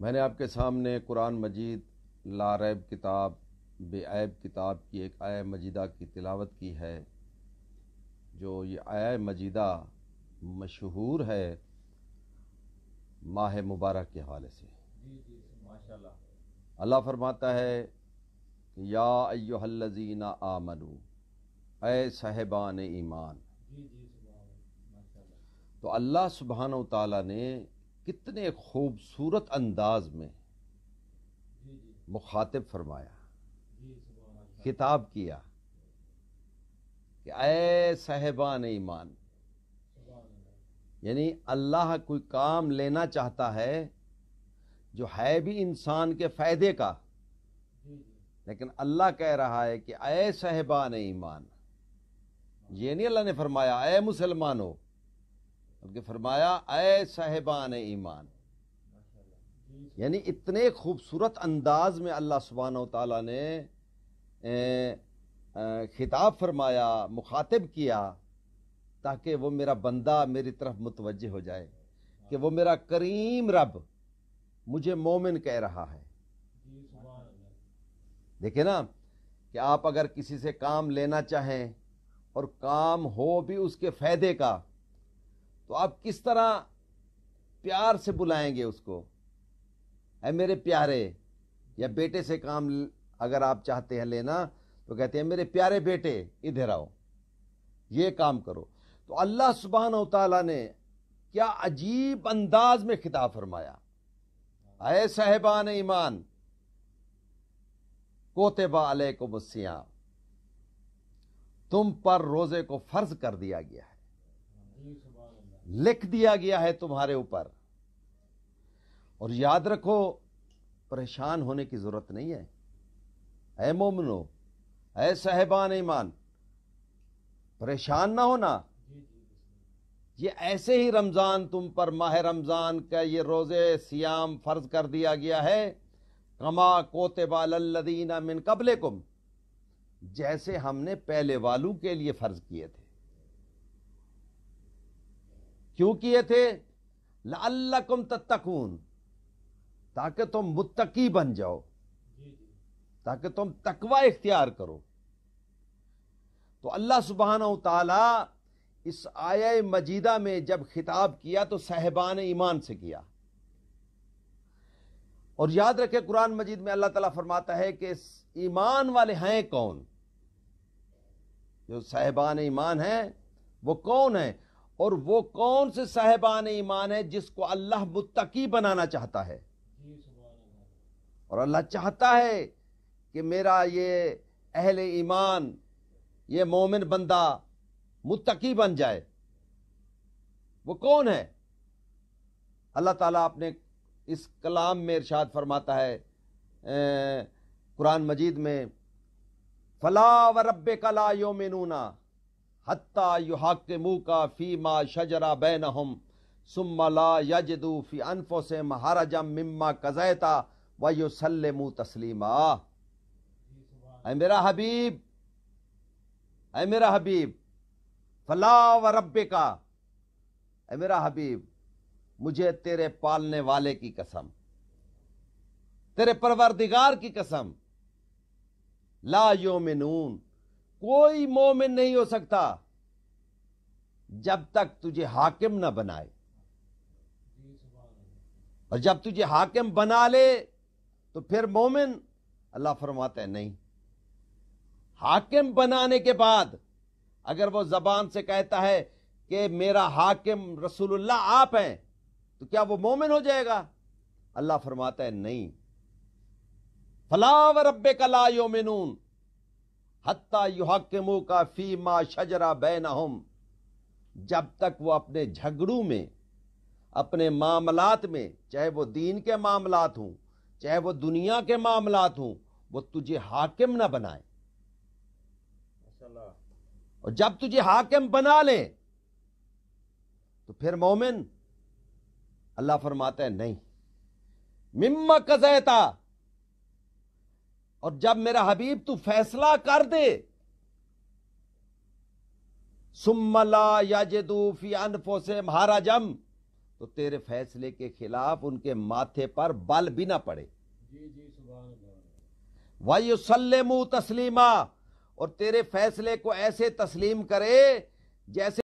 मैंने आपके सामने कुरान मजीद लारैब किताब बेऐब किताब की एक आय मजीदा की तिलावत की है जो ये आय मजीदा मशहूर है माह मुबारक के हवाले से अल्लाह फरमाता है या अयोहल्लजीना आमनु ए साहेबान ईमान तो अल्लाह सुबहान ताली ने कितने खूबसूरत अंदाज में मुखातिब फरमाया खिताब किया कि अय साहेबान ईमान यानी अल्लाह कोई काम लेना चाहता है जो है भी इंसान के फायदे का लेकिन अल्लाह कह रहा है कि अय साहेबान ईमान ये नहीं अल्लाह ने फरमाया अय मुसलमानों बल्कि फरमाया अय साहिबान ईमान यानी इतने खूबसूरत अंदाज में अल्लाह सुबहान ताली ने खिताब फरमाया मुखातिब किया ताकि वो मेरा बंदा मेरी तरफ मुतवजह हो जाए कि वो मेरा करीम रब मुझे मोमिन कह रहा है देखे ना कि आप अगर किसी से काम लेना चाहें और काम हो भी उसके फ़ायदे का तो आप किस तरह प्यार से बुलाएंगे उसको है मेरे प्यारे या बेटे से काम अगर आप चाहते हैं लेना तो कहते हैं मेरे प्यारे बेटे इधर आओ ये काम करो तो अल्लाह सुबहान तला ने क्या अजीब अंदाज में खिताब फरमाया अय साहेबान ईमान कोतेबा अलह सियाम तुम पर रोजे को फर्ज कर दिया गया है लिख दिया गया है तुम्हारे ऊपर और याद रखो परेशान होने की जरूरत नहीं है ऐ मोमनो ऐ साहबान ईमान परेशान ना होना ये ऐसे ही रमज़ान तुम पर माह रमज़ान का ये रोज़े सियाम फ़र्ज कर दिया गया है कमा कोतबालदीना मिन कबले कुम जैसे हमने पहले वालों के लिए फ़र्ज किए थे क्यों किए थे लल्लकुम तत्तकून ताकि तुम मुत्तकी बन जाओ ताकि तुम तकवा इख्तियार करो तो अल्लाह सुबहाना तला इस आय मजीदा में जब खिताब किया तो साहबान ईमान से किया और याद रखे कुरान मजीद में अल्लाह ताला फरमाता है कि ईमान वाले हैं कौन जो साहबान ईमान हैं वो कौन है और वो कौन से साहेबान ईमान है जिसको अल्लाह मुत्तकी बनाना चाहता है और अल्लाह चाहता है कि मेरा ये अहल ईमान ये मोमिन बंदा मुत्तकी बन जाए वो कौन है अल्लाह ताला अपने इस कलाम में इरशाद फरमाता है कुरान मजीद में फला व रब कला योमिनूना हत्ता युहाक मुँह का फी मा शजरा बैन हम सुमला यजदू फ़ी अनफो से महाराजम मिम्मा कज़ैता व युसलमु तस्लीमा अ मेरा हबीब अ मेरा हबीब फला व रब का अ मेरा हबीब मुझे तेरे पालने वाले की कसम तेरे परवरदिगार की कसम ला यो योमिनून कोई मोमिन नहीं हो सकता जब तक तुझे हाकिम ना बनाए और जब तुझे हाकिम बना ले तो फिर मोमिन अल्लाह फरमाते हैं नहीं हाकिम बनाने के बाद अगर वो जबान से कहता है कि मेरा हाकिम रसूलुल्लाह आप हैं तो क्या वो मोमिन हो जाएगा अल्लाह फरमाता है नहीं फलाव रब्बे कला योमिनून हत्ता युहकमो का फीमा शजरा हम जब तक वो अपने झगड़ू में अपने मामलात में चाहे वो दीन के मामलात हों चाहे वो दुनिया के मामलात हों वो तुझे हाकिम ना बनाए और जब तुझे हाकिम बना ले तो फिर मोमिन अल्लाह फरमाता है नहीं मिम्मा कजैता और जब मेरा हबीब तू फैसला कर दे सुमला याजदूफी अनफो से महाराजम तो तेरे फैसले के खिलाफ उनके माथे पर बल भी ना पड़े सलमू तस्लीमा और तेरे फैसले को ऐसे तस्लीम करे जैसे